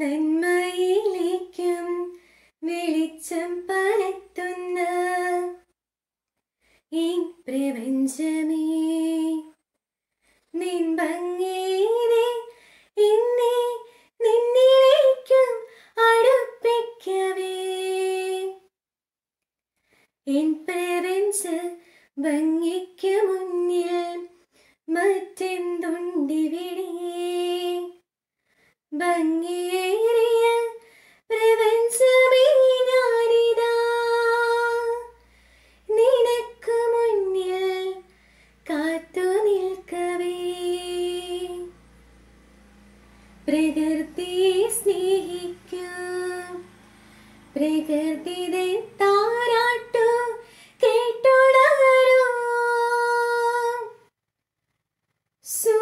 നന്മയിലേക്കും വെളിച്ചം പരത്തുന്ന ഈ പ്രപഞ്ചമേ നിൻപങ്ങേനെ എന്നെ നിന്നിലേക്കും അടുപ്പിക്കവേ എൻ പ്രപഞ്ച ഭംഗിക്ക് മുന്നിൽ മറ്റെന്തുണ്ടിവിടെ ഭംഗിയെ പ്രകൃതി സ്നേഹിക്കൂ പ്രകൃതി താരാട്ടു സു